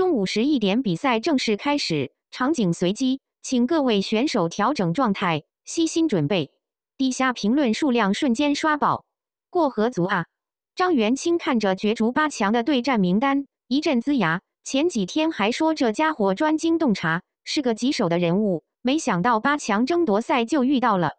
中午十一点，比赛正式开始，场景随机，请各位选手调整状态，悉心准备。底下评论数量瞬间刷爆，过河卒啊！张元清看着角逐八强的对战名单，一阵呲牙。前几天还说这家伙专精洞察，是个棘手的人物，没想到八强争夺赛就遇到了。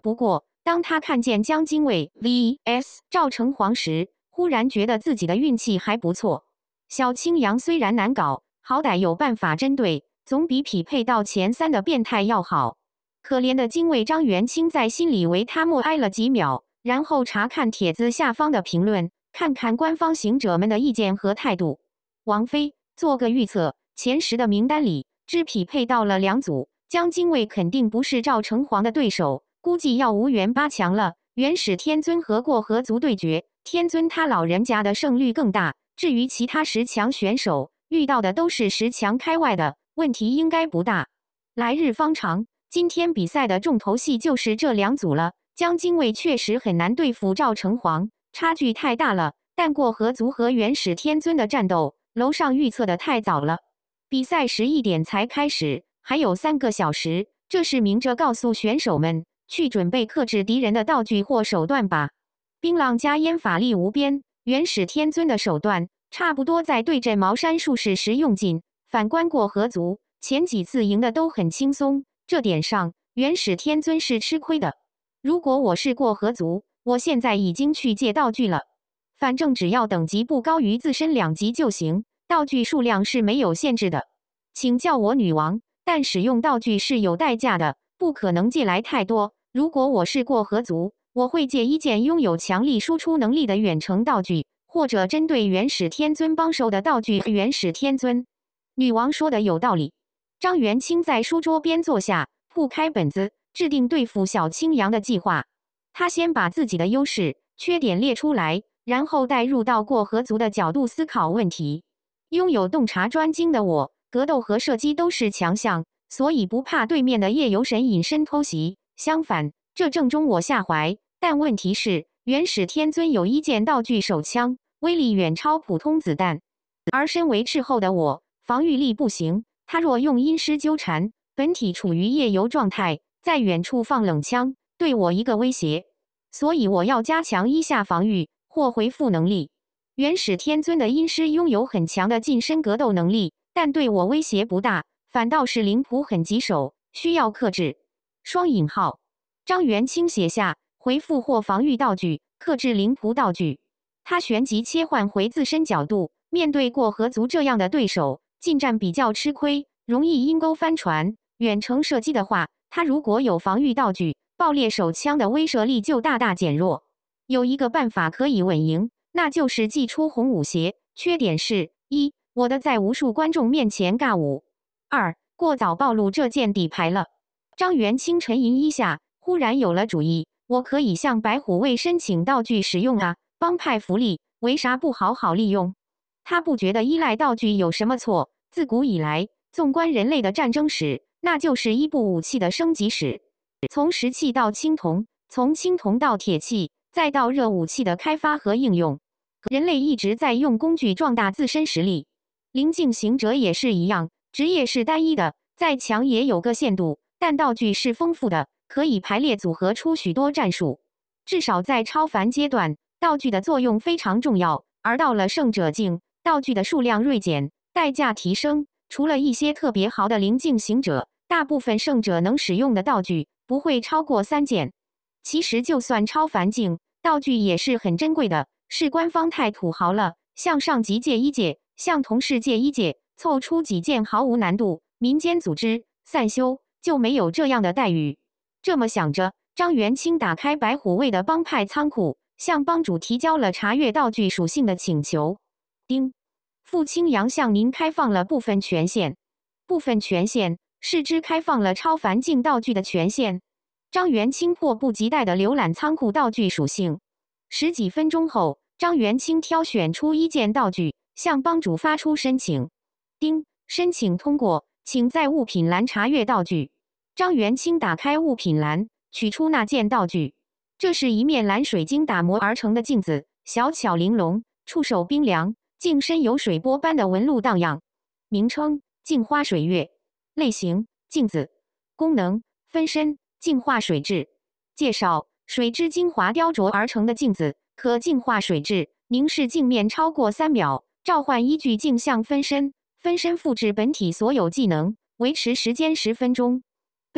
不过，当他看见江精卫 vs 赵成皇时，忽然觉得自己的运气还不错。小青羊虽然难搞，好歹有办法针对，总比匹配到前三的变态要好。可怜的精卫张元清在心里为他默哀了几秒，然后查看帖子下方的评论，看看官方行者们的意见和态度。王妃，做个预测，前十的名单里只匹配到了两组，江精卫肯定不是赵成皇的对手，估计要无缘八强了。元始天尊和过河卒对决，天尊他老人家的胜率更大。至于其他十强选手遇到的都是十强开外的问题，应该不大。来日方长。今天比赛的重头戏就是这两组了。江精卫确实很难对付赵成皇，差距太大了。但过河卒和元始天尊的战斗，楼上预测的太早了。比赛十一点才开始，还有三个小时，这是明着告诉选手们去准备克制敌人的道具或手段吧？槟榔加烟，法力无边。元始天尊的手段差不多在对阵茅山术士时用尽。反观过河族，前几次赢的都很轻松，这点上元始天尊是吃亏的。如果我是过河族，我现在已经去借道具了。反正只要等级不高于自身两级就行，道具数量是没有限制的。请叫我女王，但使用道具是有代价的，不可能借来太多。如果我是过河族。我会借一件拥有强力输出能力的远程道具，或者针对原始天尊帮手的道具。原始天尊女王说的有道理。张元清在书桌边坐下，铺开本子，制定对付小青羊的计划。他先把自己的优势、缺点列出来，然后带入到过河族的角度思考问题。拥有洞察专精的我，格斗和射击都是强项，所以不怕对面的夜游神隐身偷袭。相反，这正中我下怀。但问题是，元始天尊有一件道具手枪，威力远超普通子弹。而身为赤候的我，防御力不行。他若用阴尸纠缠，本体处于夜游状态，在远处放冷枪，对我一个威胁。所以我要加强一下防御或回复能力。元始天尊的阴尸拥有很强的近身格斗能力，但对我威胁不大。反倒是灵仆很棘手，需要克制。双引号，张元清写下。回复或防御道具克制灵仆道具。他旋即切换回自身角度，面对过河卒这样的对手，近战比较吃亏，容易阴沟翻船。远程射击的话，他如果有防御道具，爆裂手枪的威慑力就大大减弱。有一个办法可以稳赢，那就是祭出红舞鞋。缺点是一，我的在无数观众面前尬舞；二，过早暴露这件底牌了。张元清沉吟一下，忽然有了主意。我可以向白虎卫申请道具使用啊！帮派福利，为啥不好好利用？他不觉得依赖道具有什么错？自古以来，纵观人类的战争史，那就是一部武器的升级史。从石器到青铜，从青铜到铁器，再到热武器的开发和应用，人类一直在用工具壮大自身实力。灵境行者也是一样，职业是单一的，再强也有个限度，但道具是丰富的。可以排列组合出许多战术，至少在超凡阶段，道具的作用非常重要。而到了圣者境，道具的数量锐减，代价提升。除了一些特别豪的灵境行者，大部分圣者能使用的道具不会超过三件。其实，就算超凡境，道具也是很珍贵的。是官方太土豪了，向上级借一借，向同事借一借，凑出几件毫无难度。民间组织、散修就没有这样的待遇。这么想着，张元清打开白虎卫的帮派仓库，向帮主提交了查阅道具属性的请求。丁，傅清扬向您开放了部分权限，部分权限是指开放了超凡境道具的权限。张元清迫不及待地浏览仓库道具属性。十几分钟后，张元清挑选出一件道具，向帮主发出申请。丁，申请通过，请在物品栏查阅道具。张元清打开物品栏，取出那件道具。这是一面蓝水晶打磨而成的镜子，小巧玲珑，触手冰凉，镜身有水波般的纹路荡漾。名称：镜花水月。类型：镜子。功能：分身、净化水质。介绍：水之精华雕琢而成的镜子，可净化水质。凝视镜面超过三秒，召唤依据镜像分身。分身复制本体所有技能，维持时间十分钟。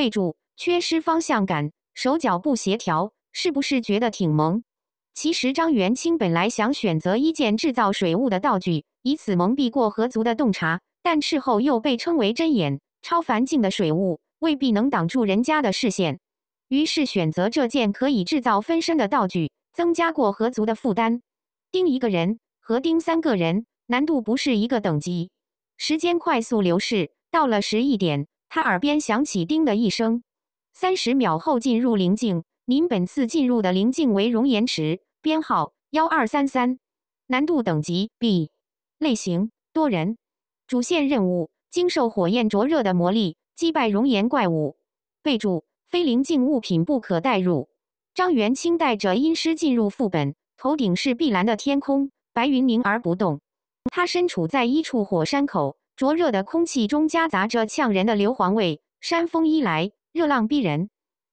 备注：缺失方向感，手脚不协调，是不是觉得挺萌？其实张元清本来想选择一件制造水雾的道具，以此蒙蔽过河族的洞察，但事后又被称为针眼超凡境的水雾未必能挡住人家的视线。于是选择这件可以制造分身的道具，增加过河族的负担。盯一个人和盯三个人难度不是一个等级。时间快速流逝，到了十一点。他耳边响起“叮”的一声，三十秒后进入灵境。您本次进入的灵境为熔岩池，编号幺二三三，难度等级 B，类型多人，主线任务经受火焰灼热的魔力，击败熔岩怪物。备注：非灵境物品不可带入。张元清带着阴尸进入副本，头顶是碧蓝的天空，白云凝而不动。他身处在一处火山口。灼热的空气中夹杂着呛人的硫磺味，山风一来，热浪逼人。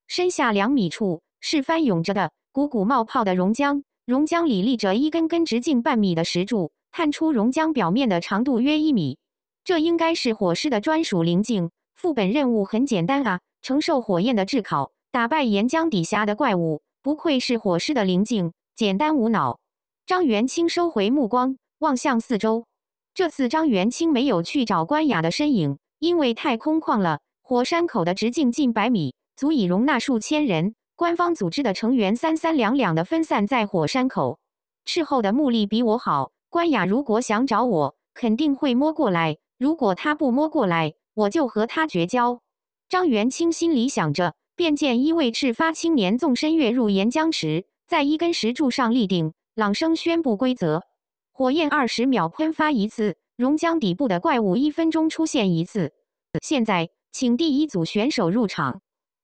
身下两米处是翻涌着的、鼓鼓冒泡的熔浆，熔浆里立着一根根直径半米的石柱，探出熔浆表面的长度约一米。这应该是火师的专属灵境副本任务，很简单啊！承受火焰的炙烤，打败岩浆底下的怪物，不愧是火师的灵境，简单无脑。张元清收回目光，望向四周。这次张元清没有去找关雅的身影，因为太空旷了。火山口的直径近百米，足以容纳数千人。官方组织的成员三三两两的分散在火山口。事候的目力比我好，关雅如果想找我，肯定会摸过来。如果他不摸过来，我就和他绝交。张元清心里想着，便见一位赤发青年纵身跃入岩浆池，在一根石柱上立定，朗声宣布规则。火焰二十秒喷发一次，熔浆底部的怪物一分钟出现一次。现在，请第一组选手入场。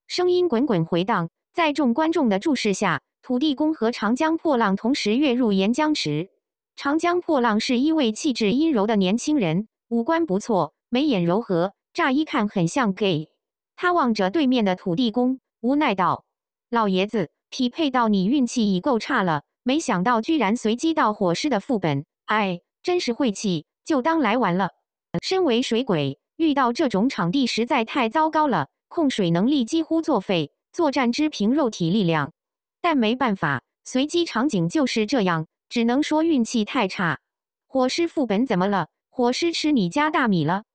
声音滚滚回荡，在众观众的注视下，土地公和长江破浪同时跃入岩浆池。长江破浪是一位气质阴柔的年轻人，五官不错，眉眼柔和，乍一看很像 gay。他望着对面的土地公，无奈道：“老爷子，匹配到你运气已够差了。”没想到居然随机到火师的副本，哎，真是晦气！就当来玩了。身为水鬼，遇到这种场地实在太糟糕了，控水能力几乎作废，作战只凭肉体力量。但没办法，随机场景就是这样，只能说运气太差。火师副本怎么了？火师吃你家大米了？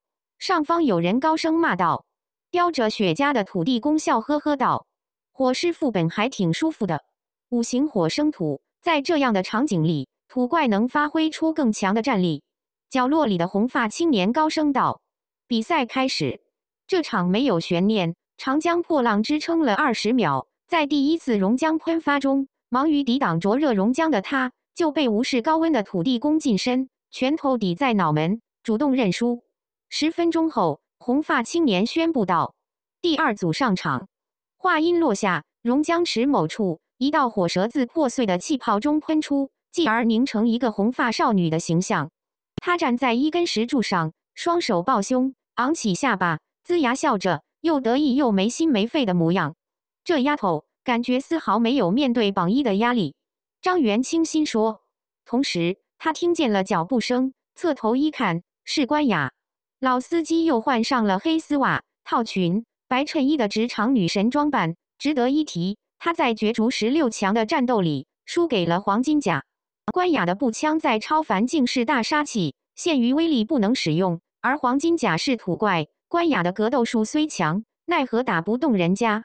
上方有人高声骂道。叼着雪茄的土地公笑呵呵道：“火师副本还挺舒服的，五行火生土。”在这样的场景里，土怪能发挥出更强的战力。角落里的红发青年高声道：“比赛开始！这场没有悬念。长江破浪支撑了二十秒，在第一次熔浆喷发中，忙于抵挡灼热熔浆的他，就被无视高温的土地公近身，拳头抵在脑门，主动认输。十分钟后，红发青年宣布道：‘第二组上场。’话音落下，熔浆池某处。”一道火舌自破碎的气泡中喷出，继而凝成一个红发少女的形象。她站在一根石柱上，双手抱胸，昂起下巴，龇牙笑着，又得意又没心没肺的模样。这丫头感觉丝毫没有面对榜一的压力。张元清心说，同时他听见了脚步声，侧头一看，是关雅。老司机又换上了黑丝袜、套裙、白衬衣的职场女神装扮，值得一提。他在角逐十六强的战斗里输给了黄金甲。关雅的步枪在超凡境是大杀器，限于威力不能使用。而黄金甲是土怪，关雅的格斗术虽强，奈何打不动人家。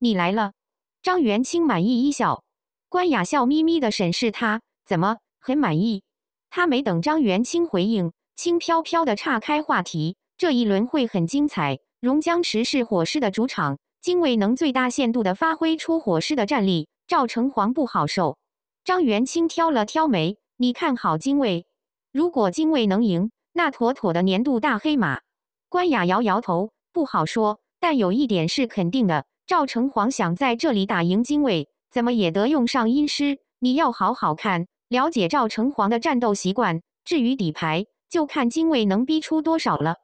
你来了，张元清满意一笑。关雅笑眯眯的审视他，怎么很满意？他没等张元清回应，轻飘飘的岔开话题：“这一轮会很精彩。融江池是火狮的主场。”精卫能最大限度地发挥出火狮的战力，赵成皇不好受。张元清挑了挑眉：“你看好精卫？如果精卫能赢，那妥妥的年度大黑马。”关雅摇摇头：“不好说，但有一点是肯定的，赵成皇想在这里打赢精卫，怎么也得用上阴师。你要好好看，了解赵成皇的战斗习惯。至于底牌，就看精卫能逼出多少了。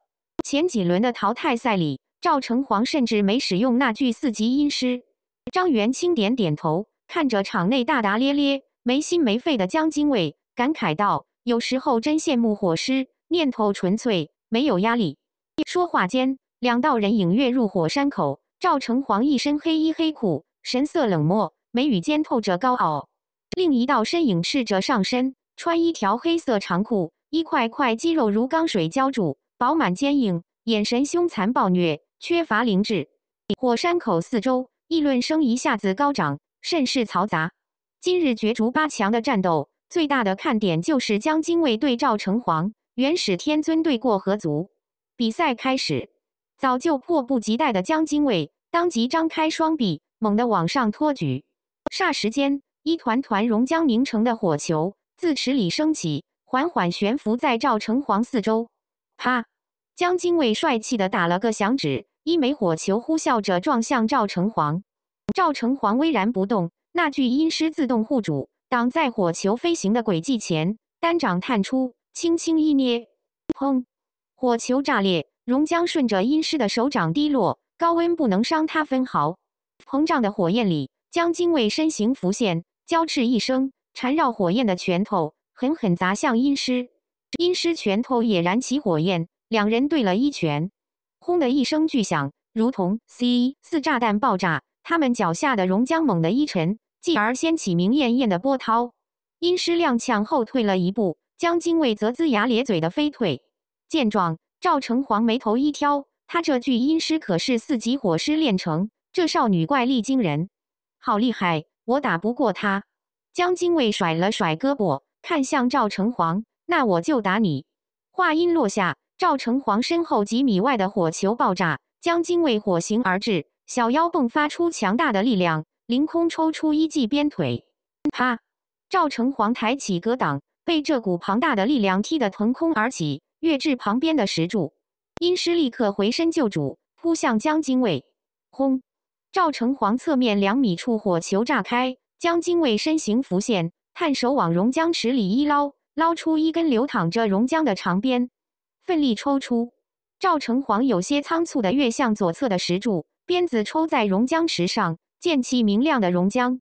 前几轮的淘汰赛里。”赵成皇甚至没使用那句四级阴师。张元清点点头，看着场内大大咧咧、没心没肺的江精卫，感慨道：“有时候真羡慕火师，念头纯粹，没有压力。”说话间，两道人影跃入火山口。赵成皇一身黑衣黑裤，神色冷漠，眉宇间透着高傲。另一道身影赤着上身，穿一条黑色长裤，一块块肌肉如钢水浇筑，饱满坚硬，眼神凶残暴虐。缺乏灵智，火山口四周议论声一下子高涨，甚是嘈杂。今日角逐八强的战斗，最大的看点就是将精卫对赵城皇、元始天尊对过何足。比赛开始，早就迫不及待的江精卫当即张开双臂，猛地往上托举，霎时间，一团团熔浆凝成的火球自池里升起，缓缓悬浮在赵城皇四周。啪！江精卫帅气的打了个响指。一枚火球呼啸着撞向赵成皇。赵成皇巍然不动，那具阴尸自动护主，挡在火球飞行的轨迹前，单掌探出，轻轻一捏，砰！火球炸裂，熔浆顺着阴尸的手掌滴落，高温不能伤他分毫。膨胀的火焰里，江精卫身形浮现，娇叱一声，缠绕火焰的拳头狠狠砸向阴尸，阴尸拳头也燃起火焰，两人对了一拳。轰的一声巨响，如同 C 四炸弹爆炸，他们脚下的熔浆猛地一沉，继而掀起明艳艳的波涛。阴师踉跄后退了一步，江精卫则龇牙咧嘴的飞退。见状，赵成皇眉头一挑，他这具阴尸可是四级火师炼成，这少女怪力惊人，好厉害，我打不过她。江精卫甩了甩胳膊，看向赵成皇：“那我就打你。”话音落下。赵成皇身后几米外的火球爆炸，将精卫火行而至，小妖迸发出强大的力量，凌空抽出一记鞭腿。啪！赵成皇抬起格挡，被这股庞大的力量踢得腾空而起，跃至旁边的石柱。阴尸立刻回身救主，扑向江精卫。轰！赵成皇侧面两米处火球炸开，江精卫身形浮现，探手往熔浆池里一捞，捞出一根流淌着熔浆的长鞭。奋力抽出，赵成煌有些仓促地跃向左侧的石柱，鞭子抽在熔浆池上，溅起明亮的熔浆。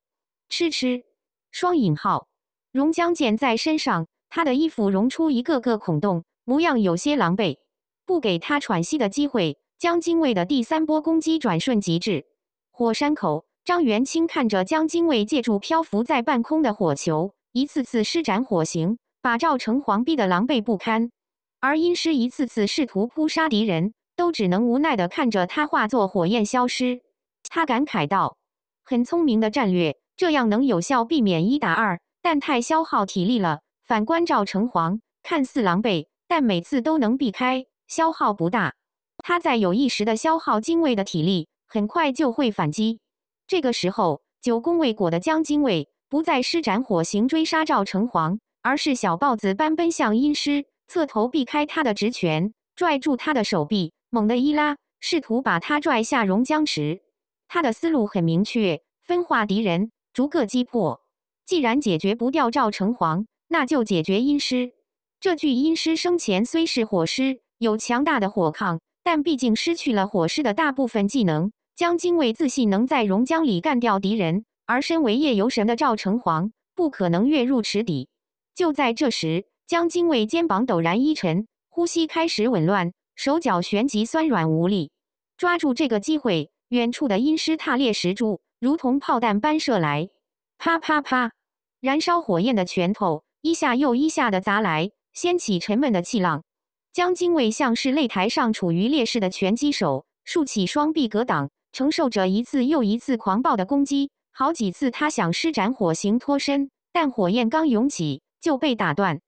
吃吃，双引号，熔浆溅在身上，他的衣服融出一个个孔洞，模样有些狼狈。不给他喘息的机会，江精卫的第三波攻击转瞬即至。火山口，张元清看着江精卫借助漂浮在半空的火球，一次次施展火刑，把赵成煌逼得狼狈不堪。而阴师一次次试图扑杀敌人，都只能无奈地看着他化作火焰消失。他感慨道：“很聪明的战略，这样能有效避免一打二，但太消耗体力了。反观赵成皇，看似狼狈，但每次都能避开，消耗不大。他在有意识地消耗精卫的体力，很快就会反击。这个时候，久攻未果的将精卫不再施展火刑追杀赵成皇，而是小豹子般奔向阴师。”侧头避开他的直拳，拽住他的手臂，猛地一拉，试图把他拽下溶浆池。他的思路很明确：分化敌人，逐个击破。既然解决不掉赵成皇，那就解决阴尸。这具阴尸生前虽是火尸，有强大的火抗，但毕竟失去了火尸的大部分技能。江精卫自信能在溶浆里干掉敌人，而身为夜游神的赵成皇不可能跃入池底。就在这时。江精卫肩膀陡然一沉，呼吸开始紊乱，手脚旋即酸软无力。抓住这个机会，远处的阴尸踏裂石柱，如同炮弹般射来，啪啪啪！燃烧火焰的拳头一下又一下的砸来，掀起沉闷的气浪。江精卫像是擂台上处于劣势的拳击手，竖起双臂格挡，承受着一次又一次狂暴的攻击。好几次，他想施展火刑脱身，但火焰刚涌起就被打断。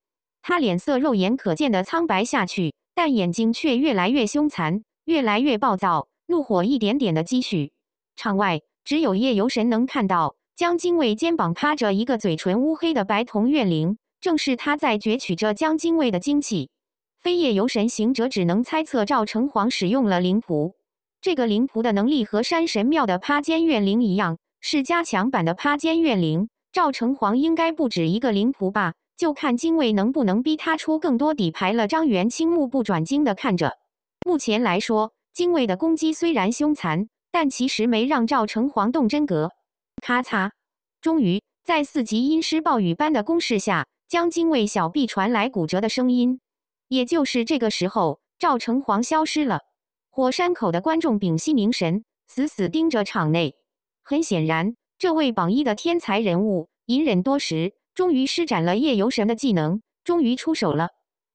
他脸色肉眼可见的苍白下去，但眼睛却越来越凶残，越来越暴躁，怒火一点点的积蓄。场外只有夜游神能看到江精卫肩膀趴着一个嘴唇乌黑的白铜怨灵，正是他在攫取着江精卫的精气。非夜游神行者只能猜测赵成皇使用了灵仆，这个灵仆的能力和山神庙的趴肩怨灵一样，是加强版的趴肩怨灵。赵成皇应该不止一个灵仆吧？就看精卫能不能逼他出更多底牌了。张元清目不转睛的看着。目前来说，精卫的攻击虽然凶残，但其实没让赵成皇动真格。咔嚓！终于，在四级阴尸暴雨般的攻势下，将精卫小臂传来骨折的声音。也就是这个时候，赵成皇消失了。火山口的观众屏息凝神，死死盯着场内。很显然，这位榜一的天才人物隐忍多时。终于施展了夜游神的技能，终于出手了。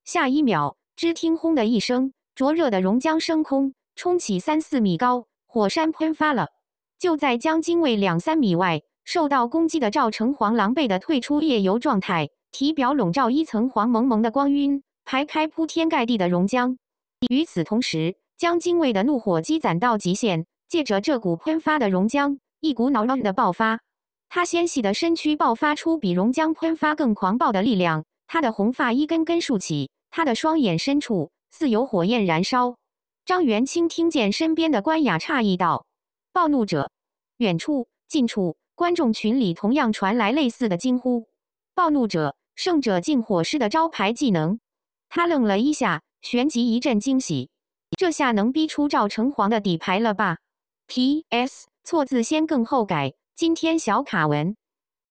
下一秒，只听“轰”的一声，灼热的熔浆升空，冲起三四米高，火山喷发了。就在江精卫两三米外，受到攻击的赵成隍狼狈地退出夜游状态，体表笼罩一层黄蒙蒙的光晕，排开铺天盖地的熔浆。与此同时，江精卫的怒火积攒到极限，借着这股喷发的熔浆，一股脑的爆发。他纤细的身躯爆发出比熔浆喷发更狂暴的力量，他的红发一根根竖起，他的双眼深处似有火焰燃烧。张元清听见身边的关雅诧异道：“暴怒者！”远处、近处观众群里同样传来类似的惊呼：“暴怒者，胜者进火师的招牌技能！”他愣了一下，旋即一阵惊喜：“这下能逼出赵成皇的底牌了吧？”P.S. 错字先更后改。今天，小卡文。